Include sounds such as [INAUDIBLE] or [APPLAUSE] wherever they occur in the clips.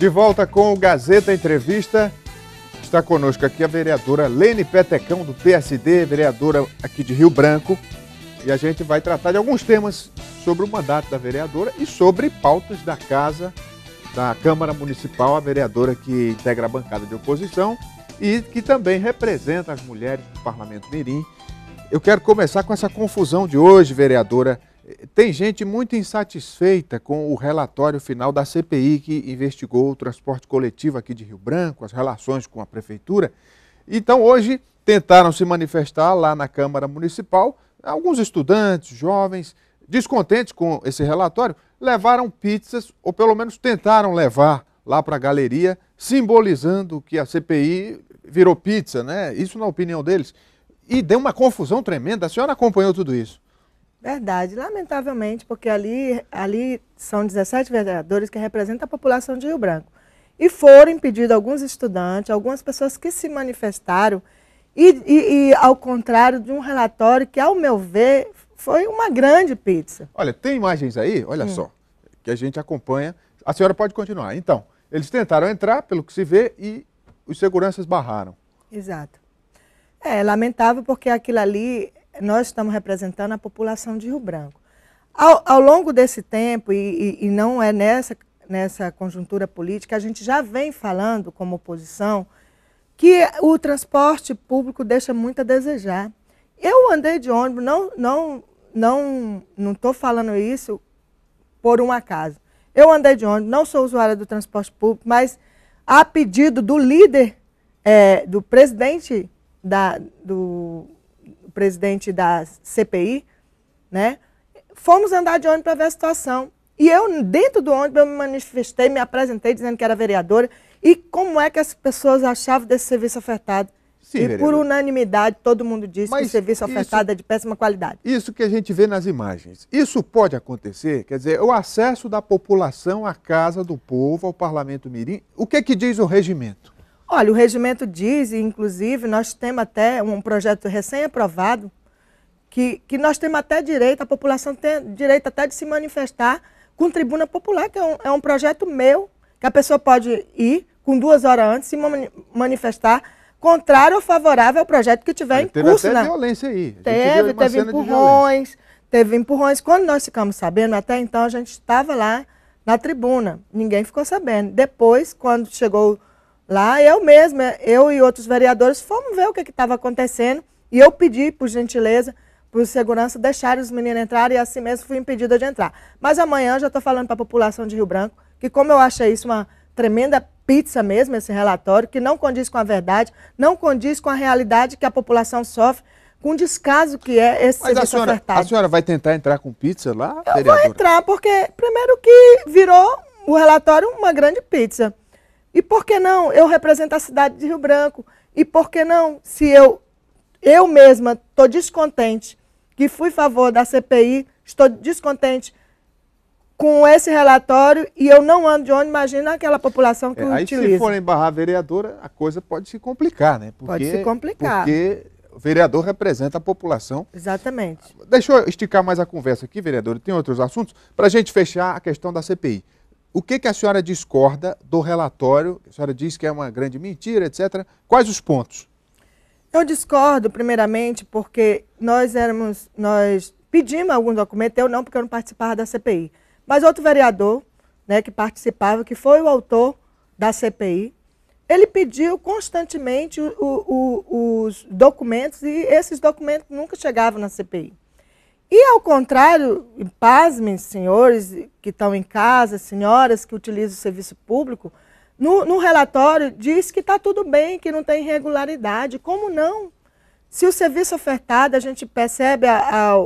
De volta com o Gazeta Entrevista. Está conosco aqui a vereadora Lene Petecão, do PSD, vereadora aqui de Rio Branco. E a gente vai tratar de alguns temas sobre o mandato da vereadora e sobre pautas da casa da Câmara Municipal, a vereadora que integra a bancada de oposição e que também representa as mulheres do Parlamento Mirim. Eu quero começar com essa confusão de hoje, vereadora, tem gente muito insatisfeita com o relatório final da CPI que investigou o transporte coletivo aqui de Rio Branco, as relações com a prefeitura. Então, hoje, tentaram se manifestar lá na Câmara Municipal. Alguns estudantes, jovens, descontentes com esse relatório, levaram pizzas, ou pelo menos tentaram levar lá para a galeria, simbolizando que a CPI virou pizza, né? Isso na opinião deles. E deu uma confusão tremenda. A senhora acompanhou tudo isso. Verdade, lamentavelmente, porque ali, ali são 17 vereadores que representam a população de Rio Branco. E foram impedidos alguns estudantes, algumas pessoas que se manifestaram, e, e, e ao contrário de um relatório que, ao meu ver, foi uma grande pizza. Olha, tem imagens aí, olha hum. só, que a gente acompanha. A senhora pode continuar. Então, eles tentaram entrar, pelo que se vê, e os seguranças barraram. Exato. É lamentável porque aquilo ali nós estamos representando a população de Rio Branco. Ao, ao longo desse tempo, e, e, e não é nessa, nessa conjuntura política, a gente já vem falando como oposição que o transporte público deixa muito a desejar. Eu andei de ônibus, não não não não estou falando isso por um acaso. Eu andei de ônibus, não sou usuária do transporte público, mas a pedido do líder, é, do presidente da, do o presidente da CPI, né? Fomos andar de ônibus para ver a situação. E eu, dentro do ônibus, eu me manifestei, me apresentei dizendo que era vereadora. E como é que as pessoas achavam desse serviço ofertado? Sim, e vereador. por unanimidade, todo mundo disse Mas que o serviço ofertado isso, é de péssima qualidade. Isso que a gente vê nas imagens. Isso pode acontecer? Quer dizer, o acesso da população à Casa do Povo, ao Parlamento Mirim. O que é que diz o regimento? Olha, o regimento diz, e inclusive nós temos até um projeto recém-aprovado, que, que nós temos até direito, a população tem direito até de se manifestar com tribuna popular, que é um, é um projeto meu, que a pessoa pode ir com duas horas antes se manifestar contrário ou favorável ao projeto que tiver Mas em teve curso. Teve até na... Né? violência aí. Teve, teve empurrões, teve empurrões. Quando nós ficamos sabendo, até então a gente estava lá na tribuna, ninguém ficou sabendo. Depois, quando chegou Lá eu mesma, eu e outros vereadores, fomos ver o que estava acontecendo e eu pedi, por gentileza, para segurança deixar os meninos entrarem e assim mesmo fui impedida de entrar. Mas amanhã já estou falando para a população de Rio Branco que como eu achei isso uma tremenda pizza mesmo, esse relatório, que não condiz com a verdade, não condiz com a realidade que a população sofre, com o descaso que é esse Mas serviço a senhora, ofertado. a senhora vai tentar entrar com pizza lá, Eu vereadora? vou entrar, porque primeiro que virou o relatório uma grande pizza. E por que não eu represento a cidade de Rio Branco? E por que não, se eu, eu mesma estou descontente, que fui a favor da CPI, estou descontente com esse relatório e eu não ando de onde, imagina aquela população que é, aí utiliza. Aí se for embarrar a vereadora, a coisa pode se complicar, né? Porque, pode se complicar. Porque o vereador representa a população. Exatamente. Deixa eu esticar mais a conversa aqui, vereador. Tem outros assuntos. Para a gente fechar a questão da CPI o que, que a senhora discorda do relatório? A senhora diz que é uma grande mentira, etc. Quais os pontos? Eu discordo, primeiramente, porque nós éramos, nós pedimos algum documento, eu não, porque eu não participava da CPI. Mas outro vereador, né, que participava, que foi o autor da CPI, ele pediu constantemente o, o, os documentos e esses documentos nunca chegavam na CPI. E ao contrário, pasmem, senhores que estão em casa, senhoras que utilizam o serviço público, no, no relatório diz que está tudo bem, que não tem irregularidade. Como não? Se o serviço ofertado, a gente percebe a, a,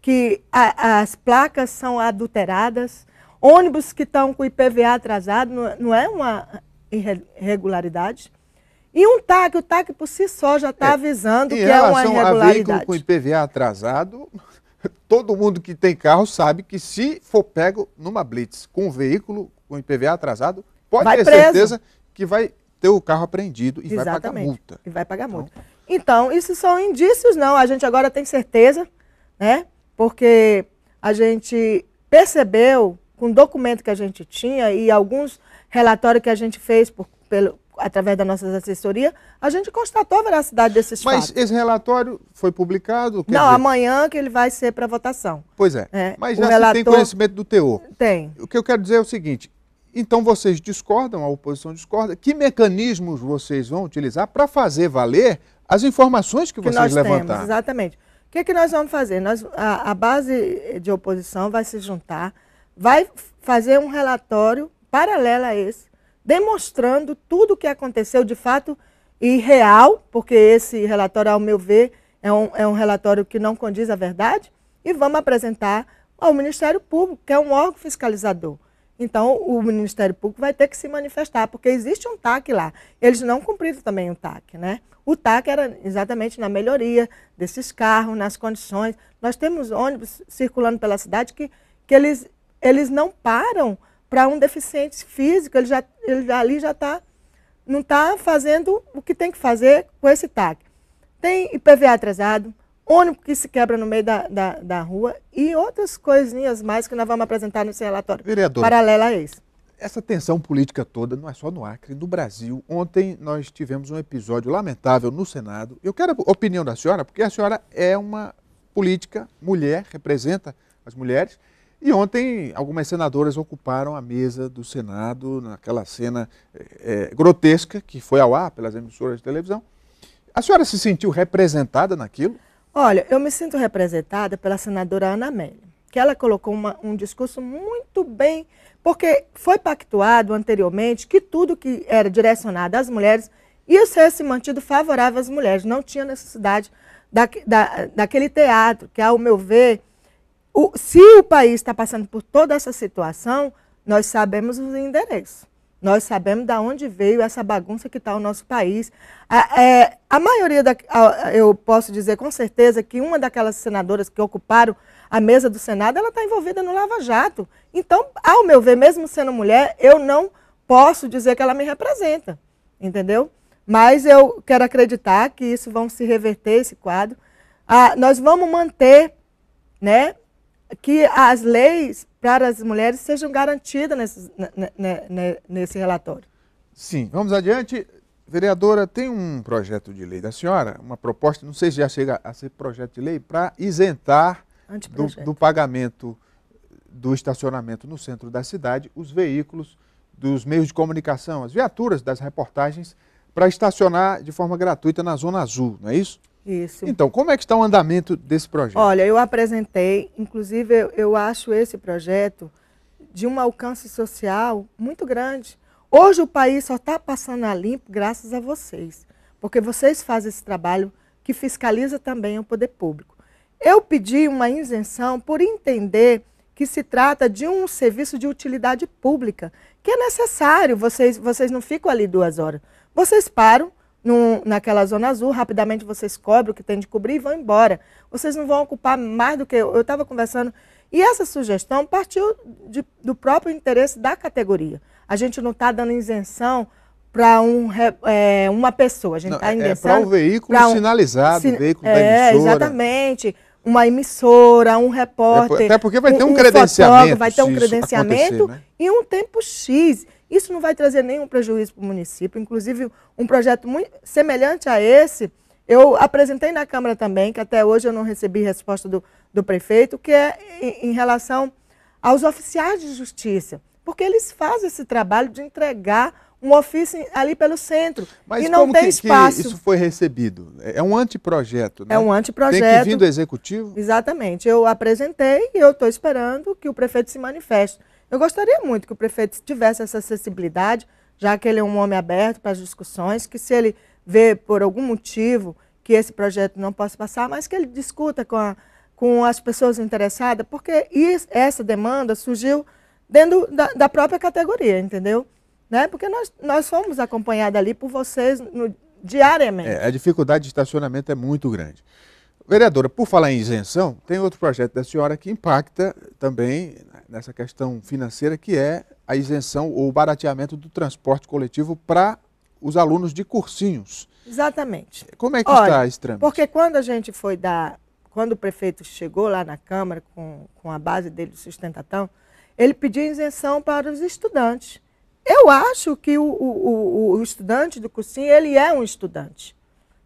que a, as placas são adulteradas, ônibus que estão com o IPVA atrasado, não, não é uma irregularidade? E um TAC, o TAC por si só já está é, avisando é, que é uma irregularidade. Em relação a veículo com IPVA atrasado, [LAUGHS] todo mundo que tem carro sabe que se for pego numa blitz com um veículo com IPVA atrasado, pode vai ter preso. certeza que vai ter o carro apreendido e Exatamente. vai pagar multa. E vai pagar então, multa. Então, então, isso são indícios, não. A gente agora tem certeza, né? Porque a gente percebeu com o documento que a gente tinha e alguns relatórios que a gente fez por, pelo, através da nossa assessoria, a gente constatou a veracidade desses Mas fatos. Mas esse relatório foi publicado? Não, dizer... amanhã que ele vai ser para votação. Pois é. é Mas já relator... tem conhecimento do teor. Tem. O que eu quero dizer é o seguinte: então vocês discordam, a oposição discorda. Que mecanismos vocês vão utilizar para fazer valer as informações que, que vocês levantaram? exatamente. O que, é que nós vamos fazer? Nós, a, a base de oposição vai se juntar, vai fazer um relatório paralelo a esse, demonstrando tudo o que aconteceu de fato e real, porque esse relatório, ao meu ver, é um, é um relatório que não condiz à verdade, e vamos apresentar ao Ministério Público, que é um órgão fiscalizador. Então, o Ministério Público vai ter que se manifestar, porque existe um TAC lá. Eles não cumpriram também o um TAC, né? O TAC era exatamente na melhoria desses carros, nas condições. Nós temos ônibus circulando pela cidade que, que eles, eles não param para um deficiente físico, ele já ele ali já está não está fazendo o que tem que fazer com esse TAC. Tem IPVA atrasado, ônibus que se quebra no meio da, da, da, rua e outras coisinhas mais que nós vamos apresentar nesse relatório. Vereador. Paralela a isso. Essa tensão política toda não é só no Acre, no Brasil. Ontem nós tivemos um episódio lamentável no Senado. Eu quero a opinião da senhora, porque a senhora é uma política, mulher, representa as mulheres e ontem, algumas senadoras ocuparam a mesa do Senado, naquela cena é, grotesca que foi ao ar pelas emissoras de televisão. A senhora se sentiu representada naquilo? Olha, eu me sinto representada pela senadora Ana Amélia, que ela colocou uma, um discurso muito bem, porque foi pactuado anteriormente que tudo que era direcionado às mulheres ia ser se mantido favorável às mulheres, não tinha necessidade da, da, daquele teatro, que, ao meu ver, o, se o país está passando por toda essa situação, nós sabemos os endereços. Nós sabemos de onde veio essa bagunça que está o nosso país. A, é, a maioria, da, a, eu posso dizer com certeza que uma daquelas senadoras que ocuparam a mesa do Senado, ela está envolvida no Lava Jato. Então, ao meu ver, mesmo sendo mulher, eu não posso dizer que ela me representa, entendeu? Mas eu quero acreditar que isso vão se reverter, esse quadro. Ah, nós vamos manter né, que as leis para as mulheres sejam garantidas nesse, nesse relatório. Sim, vamos adiante. Vereadora, tem um projeto de lei da senhora, uma proposta, não sei se já chega a ser projeto de lei, para isentar do, do, pagamento do estacionamento no centro da cidade os veículos dos meios de comunicação, as viaturas das reportagens, para estacionar de forma gratuita na Zona Azul, não é isso? Isso. Então, como é que está o andamento desse projeto? Olha, eu apresentei, inclusive eu, eu acho esse projeto de um alcance social muito grande. Hoje o país só está passando a limpo graças a vocês, porque vocês fazem esse trabalho que fiscaliza também o poder público. Eu pedi uma isenção por entender que se trata de um serviço de utilidade pública, que é necessário, vocês, vocês não ficam ali duas horas. Vocês param, num, naquela zona azul, rapidamente vocês cobrem o que tem de cobrir e vão embora. Vocês não vão ocupar mais do que. Eu estava conversando. E essa sugestão partiu de, do próprio interesse da categoria. A gente não está dando isenção para um, é, uma pessoa. A gente está é, isenção. É para um veículo um, sinalizado, sin, veículo é, da emissora. Exatamente uma emissora, um repórter. Até porque vai ter um, um credenciamento. Vai ter um credenciamento né? e um tempo X. Isso não vai trazer nenhum prejuízo para o município. Inclusive, um projeto muito semelhante a esse, eu apresentei na Câmara também, que até hoje eu não recebi resposta do, do prefeito, que é em, em relação aos oficiais de justiça. Porque eles fazem esse trabalho de entregar um ofício ali pelo centro. Mas e não tem que, espaço. Que isso foi recebido? É um anteprojeto, né? É um anteprojeto. Tem que vir do executivo? Exatamente. Eu apresentei e eu estou esperando que o prefeito se manifeste. Eu gostaria muito que o prefeito tivesse essa acessibilidade, já que ele é um homem aberto para as discussões, que se ele vê por algum motivo que esse projeto não possa passar, mas que ele discuta com, a, com as pessoas interessadas, porque isso, essa demanda surgiu dentro da, da própria categoria, entendeu? né? Porque nós, nós fomos acompanhados ali por vocês no, diariamente. É, a dificuldade de estacionamento é muito grande. Vereadora, por falar em isenção, tem outro projeto da senhora que impacta também nessa questão financeira, que é a isenção ou o barateamento do transporte coletivo para os alunos de cursinhos. Exatamente. Como é que Olha, está esse trâmite? Porque quando a gente foi dar. Quando o prefeito chegou lá na Câmara com, com a base dele do Sustentatão, ele pediu isenção para os estudantes. Eu acho que o, o, o, estudante do cursinho, ele é um estudante.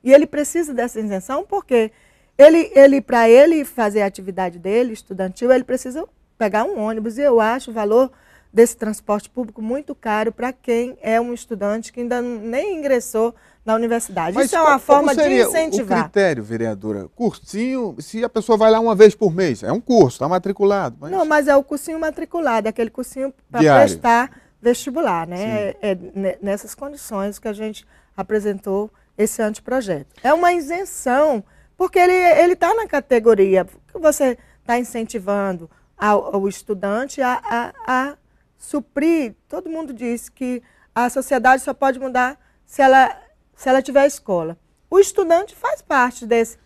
E ele precisa dessa isenção porque ele, ele para ele fazer a atividade dele, estudantil, ele precisa pegar um ônibus. E eu acho o valor desse transporte público muito caro para quem é um estudante que ainda nem ingressou na universidade. Mas Isso é uma forma de incentivar. O critério, vereadora, cursinho, se a pessoa vai lá uma vez por mês, é um curso, está matriculado. Mas... Não, mas é o cursinho matriculado, é aquele cursinho para prestar vestibular, né? É, é nessas condições que a gente apresentou esse anteprojeto. É uma isenção, porque ele ele está na categoria que você está incentivando ao, ao estudante a, a, a, suprir. Todo mundo diz que a sociedade só pode mudar se ela se ela tiver escola. O estudante faz parte desse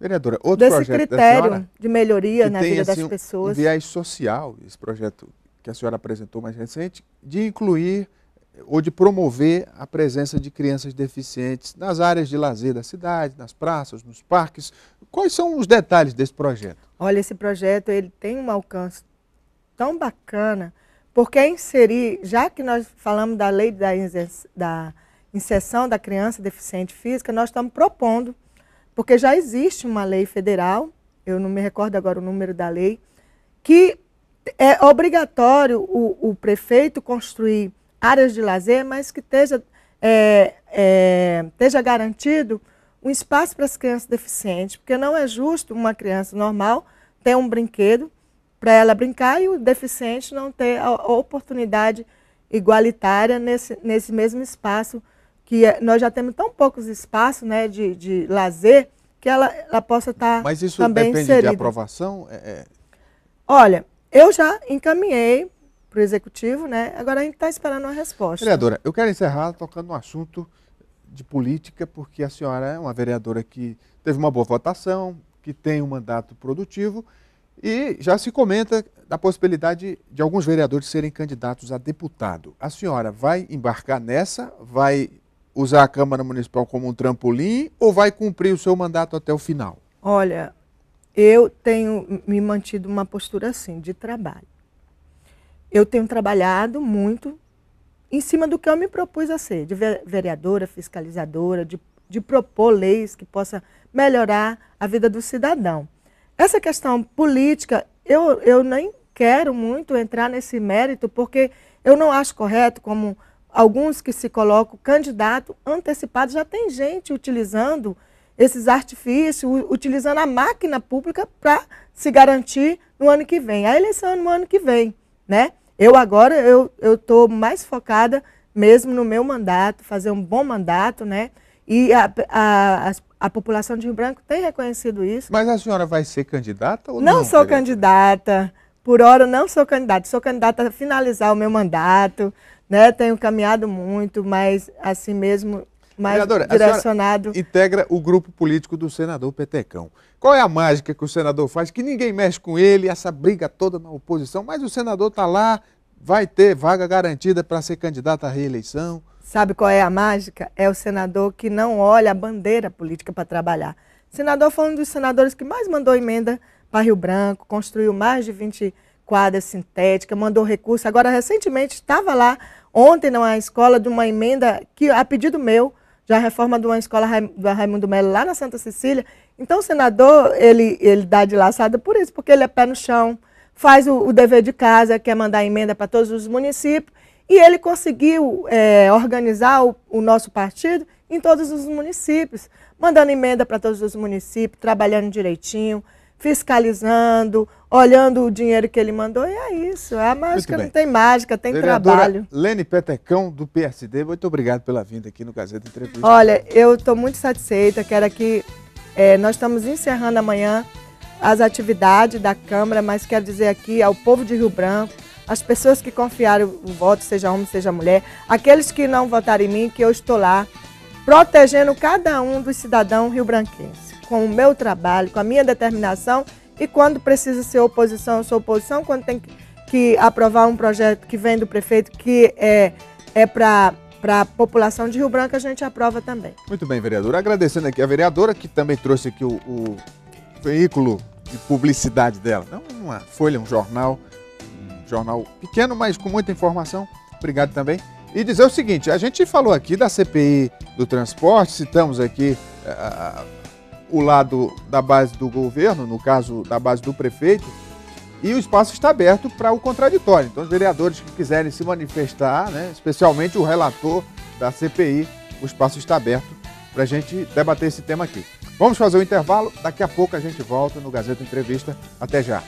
Vereadora, outro desse critério de melhoria na tem, vida assim, das pessoas. Um viés social, esse projeto que a senhora apresentou mais recente, de incluir eh, ou de promover a presença de crianças deficientes nas áreas de lazer da cidade, nas praças, nos parques. Quais são os detalhes desse projeto? Olha, esse projeto ele tem um alcance tão bacana, porque é inserir, já que nós falamos da lei da, da inserção da criança deficiente física, nós estamos propondo, porque já existe uma lei federal, eu não me recordo agora o número da lei, que é obrigatório o, o prefeito construir áreas de lazer, mas que esteja, é, é, esteja garantido um espaço para as crianças deficientes, porque não é justo uma criança normal ter um brinquedo para ela brincar e o deficiente não ter a oportunidade igualitária nesse, nesse mesmo espaço, que é, nós já temos tão poucos espaços né, de, de lazer, que ela, ela possa estar também Mas isso depende inserida. de aprovação? É, é. Olha, eu já encaminhei para o executivo, né? Agora a gente está esperando uma resposta. Vereadora, eu quero encerrar tocando um assunto de política, porque a senhora é uma vereadora que teve uma boa votação, que tem um mandato produtivo e já se comenta da possibilidade de alguns vereadores serem candidatos a deputado. A senhora vai embarcar nessa? Vai usar a Câmara Municipal como um trampolim ou vai cumprir o seu mandato até o final? Olha, eu tenho me mantido uma postura assim, de trabalho. Eu tenho trabalhado muito em cima do que eu me propus a ser, de vereadora, fiscalizadora, de, de propor leis que possa melhorar a vida do cidadão. Essa questão política, eu, eu nem quero muito entrar nesse mérito, porque eu não acho correto, como alguns que se colocam candidato antecipado, já tem gente utilizando esses artifícios, utilizando a máquina pública para se garantir no ano que vem. A eleição é no ano que vem, né? Eu agora, eu estou mais focada mesmo no meu mandato, fazer um bom mandato, né? E a, a, a, a população de Rio Branco tem reconhecido isso. Mas a senhora vai ser candidata ou não? Não sou querida? candidata. Por hora, não sou candidata. Sou candidata a finalizar o meu mandato, né? Tenho caminhado muito, mas assim mesmo mais Vereadora, direcionado. integra o grupo político do senador Petecão. Qual é a mágica que o senador faz? Que ninguém mexe com ele, essa briga toda na oposição, mas o senador está lá, vai ter vaga garantida para ser candidato à reeleição. Sabe qual é a mágica? É o senador que não olha a bandeira política para trabalhar. O senador foi um dos senadores que mais mandou emenda para Rio Branco, construiu mais de 20 quadras sintéticas, mandou recurso. Agora, recentemente, estava lá, ontem, numa escola, de uma emenda que, a pedido meu, já a reforma de uma escola do Raimundo Melo lá na Santa Cecília. Então o senador, ele, ele dá de laçada por isso, porque ele é pé no chão, faz o, o dever de casa, quer mandar emenda para todos os municípios, e ele conseguiu é, organizar o, o nosso partido em todos os municípios, mandando emenda para todos os municípios, trabalhando direitinho, fiscalizando, olhando o dinheiro que ele mandou, e é isso. É a mágica não tem mágica, tem Vereadora trabalho. Lene Petecão, do PSD, muito obrigado pela vinda aqui no Gazeta Entrevista. Olha, eu estou muito satisfeita, quero aqui. É, nós estamos encerrando amanhã as atividades da Câmara, mas quero dizer aqui ao povo de Rio Branco, as pessoas que confiaram o voto, seja homem, seja mulher, aqueles que não votaram em mim, que eu estou lá, protegendo cada um dos cidadãos rio-branquenses com o meu trabalho, com a minha determinação. E quando precisa ser oposição, eu sou oposição. Quando tem que, aprovar um projeto que vem do prefeito, que é, é para para a população de Rio Branco, a gente aprova também. Muito bem, vereadora. Agradecendo aqui a vereadora que também trouxe aqui o, o veículo de publicidade dela. Não uma folha, um jornal, um jornal pequeno, mas com muita informação. Obrigado também. E dizer o seguinte, a gente falou aqui da CPI do transporte, citamos aqui... Eh, o lado da base do governo, no caso da base do prefeito, e o espaço está aberto para o contraditório. Então, os vereadores que quiserem se manifestar, né, especialmente o relator da CPI, o espaço está aberto para a gente debater esse tema aqui. Vamos fazer o um intervalo, daqui a pouco a gente volta no Gazeta Entrevista. Até já!